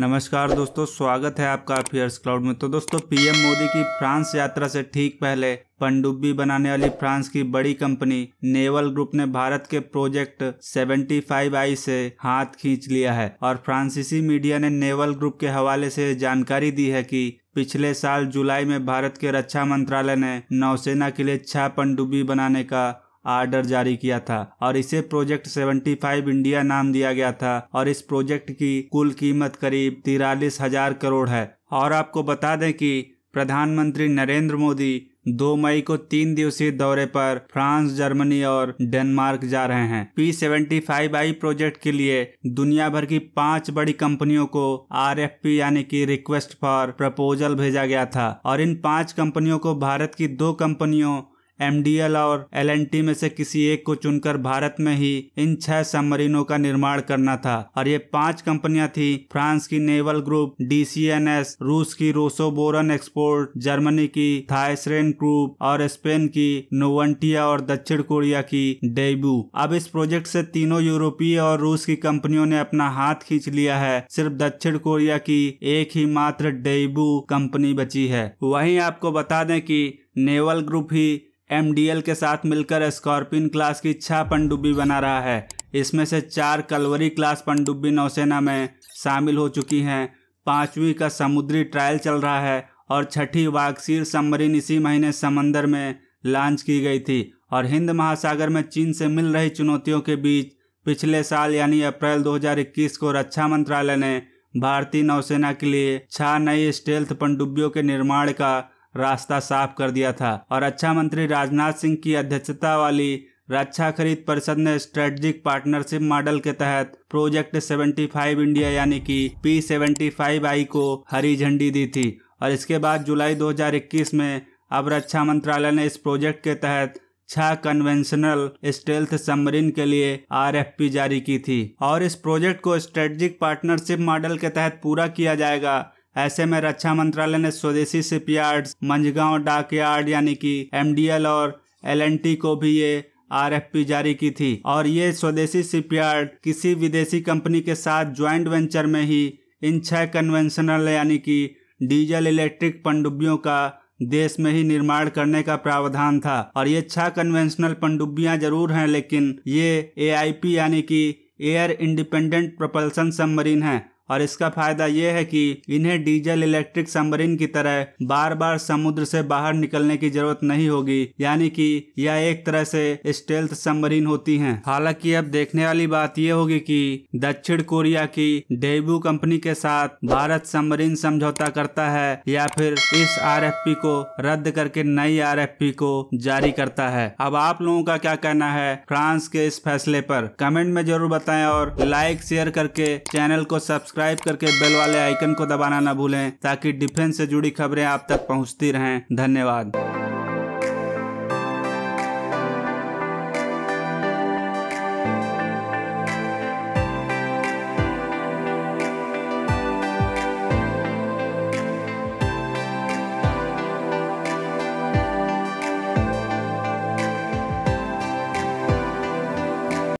नमस्कार दोस्तों स्वागत है आपका अफेयर्स क्लाउड में तो दोस्तों पीएम मोदी की फ्रांस यात्रा से ठीक पहले पनडुब्बी बनाने वाली फ्रांस की बड़ी कंपनी नेवल ग्रुप ने भारत के प्रोजेक्ट 75 आई से हाथ खींच लिया है और फ्रांसीसी मीडिया ने नेवल ग्रुप के हवाले से जानकारी दी है कि पिछले साल जुलाई में भारत के रक्षा मंत्रालय ने नौसेना के लिए छह पनडुब्बी बनाने का आर्डर जारी किया था और इसे प्रोजेक्ट 75 इंडिया नाम दिया गया था और इस प्रोजेक्ट की कुल कीमत करीब तिरालीस हजार करोड़ है और आपको बता दें कि प्रधानमंत्री नरेंद्र मोदी दो मई को तीन दिवसीय दौरे पर फ्रांस जर्मनी और डेनमार्क जा रहे हैं P seventy five I project के लिए दुनिया भर की पांच बड़ी कंपनियों को आर एफ पी यानी की रिक्वेस्ट फॉर प्रपोजल भेजा गया था और इन पांच कंपनियों को भारत की दो कंपनियों एम और एल में से किसी एक को चुनकर भारत में ही इन छह सबमरीनों का निर्माण करना था और ये पांच कंपनियां थी फ्रांस की नेवल ग्रुप डी रूस की रोसोबोरन एक्सपोर्ट जर्मनी की थाइसरेन ग्रुप और स्पेन की नोवंटिया और दक्षिण कोरिया की डेबू अब इस प्रोजेक्ट से तीनों यूरोपीय और रूस की कंपनियों ने अपना हाथ खींच लिया है सिर्फ दक्षिण कोरिया की एक ही मात्र डेबू कंपनी बची है वहीं आपको बता दें कि नेवल ग्रुप ही एम के साथ मिलकर स्कॉर्पिन क्लास की छह पनडुब्बी बना रहा है इसमें से चार कलवरी क्लास पनडुब्बी नौसेना में शामिल हो चुकी हैं पाँचवीं का समुद्री ट्रायल चल रहा है और छठी वागसीर सबमरीन इसी महीने समंदर में लॉन्च की गई थी और हिंद महासागर में चीन से मिल रही चुनौतियों के बीच पिछले साल यानी अप्रैल 2021 को रक्षा मंत्रालय ने भारतीय नौसेना के लिए छह नई स्टेल्थ पनडुब्बियों के निर्माण का रास्ता साफ कर दिया था और रक्षा अच्छा मंत्री राजनाथ सिंह की अध्यक्षता वाली रक्षा खरीद परिषद ने स्ट्रेटजिक पार्टनरशिप मॉडल के तहत प्रोजेक्ट 75 इंडिया यानी कि पी फाइव आई को हरी झंडी दी थी और इसके बाद जुलाई 2021 में अब रक्षा मंत्रालय ने इस प्रोजेक्ट के तहत छह कन्वेंशनल स्टेल्थ सबमरीन के लिए आर जारी की थी और इस प्रोजेक्ट को स्ट्रेटजिक पार्टनरशिप मॉडल के तहत पूरा किया जाएगा ऐसे में रक्षा मंत्रालय ने स्वदेशी शिपयार्ड मंझगांव डाकयार्ड यानी कि एम और एल को भी ये आर जारी की थी और ये स्वदेशी शिपयार्ड किसी विदेशी कंपनी के साथ ज्वाइंट वेंचर में ही इन छह कन्वेंशनल यानी कि डीजल इलेक्ट्रिक पनडुब्बियों का देश में ही निर्माण करने का प्रावधान था और ये छह कन्वेंशनल पनडुब्बियां जरूर हैं लेकिन ये एआईपी यानी कि एयर इंडिपेंडेंट प्रपल्सन सबमरीन है और इसका फायदा यह है कि इन्हें डीजल इलेक्ट्रिक सबमरीन की तरह बार बार समुद्र से बाहर निकलने की जरूरत नहीं होगी यानी कि यह एक तरह से स्टेल्थ सबमरीन होती हैं। हालांकि अब देखने वाली बात यह होगी कि दक्षिण कोरिया की डेबू कंपनी के साथ भारत सबमरीन समझौता करता है या फिर इस आर को रद्द करके नई आर को जारी करता है अब आप लोगों का क्या कहना है फ्रांस के इस फैसले पर कमेंट में जरूर बताएं और लाइक शेयर करके चैनल को सब्सक्राइब सब्सक्राइब करके बेल वाले आइकन को दबाना न भूलें ताकि डिफेंस से जुड़ी खबरें आप तक पहुंचती रहें धन्यवाद